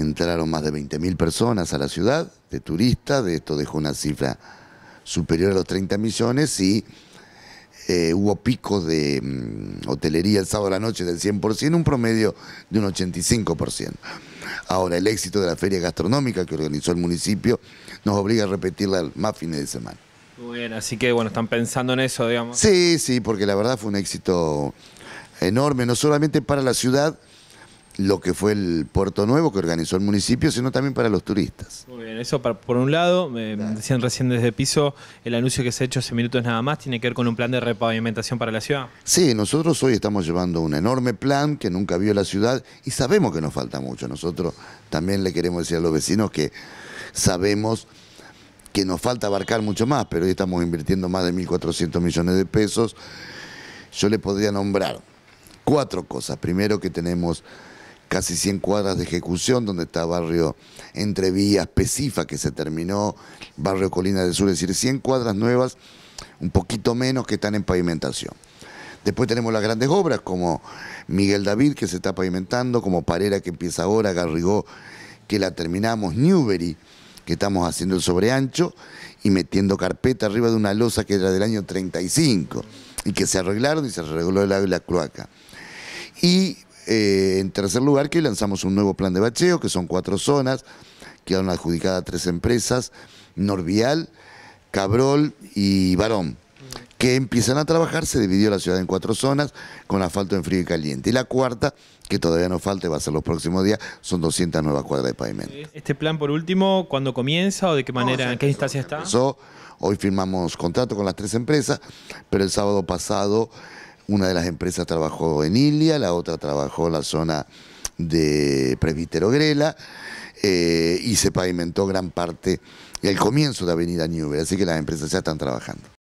entraron más de 20.000 personas a la ciudad de turistas, de esto dejó una cifra superior a los 30 millones y eh, hubo picos de mm, hotelería el sábado a la noche del 100%, un promedio de un 85%. Ahora, el éxito de la feria gastronómica que organizó el municipio nos obliga a repetirla más fines de semana. Muy bien, así que bueno, están pensando en eso, digamos. Sí, sí, porque la verdad fue un éxito enorme, no solamente para la ciudad, lo que fue el Puerto Nuevo que organizó el municipio, sino también para los turistas. Muy bien, eso por un lado, me decían recién desde piso, el anuncio que se ha hecho hace minutos nada más tiene que ver con un plan de repavimentación para la ciudad. Sí, nosotros hoy estamos llevando un enorme plan que nunca vio la ciudad y sabemos que nos falta mucho. Nosotros también le queremos decir a los vecinos que sabemos que nos falta abarcar mucho más, pero hoy estamos invirtiendo más de 1.400 millones de pesos. Yo le podría nombrar cuatro cosas. Primero que tenemos casi 100 cuadras de ejecución, donde está barrio Entre Pesifa, que se terminó, barrio Colina del Sur, es decir, 100 cuadras nuevas, un poquito menos que están en pavimentación. Después tenemos las grandes obras como Miguel David, que se está pavimentando, como Parera, que empieza ahora, Garrigó, que la terminamos, Newbery, que estamos haciendo el sobreancho y metiendo carpeta arriba de una losa que era del año 35 y que se arreglaron y se arregló el agua y la cloaca. Y eh, tercer lugar, que lanzamos un nuevo plan de bacheo, que son cuatro zonas, que quedaron adjudicadas tres empresas, Norvial, Cabrol y Barón, que empiezan a trabajar, se dividió la ciudad en cuatro zonas, con asfalto en frío y caliente. Y la cuarta, que todavía nos falta y va a ser los próximos días, son 200 nuevas cuadras de pavimento. Eh, ¿Este plan, por último, cuándo comienza o de qué manera, en qué instancia está? hoy firmamos contrato con las tres empresas, pero el sábado pasado una de las empresas trabajó en Ilia, la otra trabajó en la zona de Presbítero Grela eh, y se pavimentó gran parte, el comienzo de Avenida uve. así que las empresas ya están trabajando.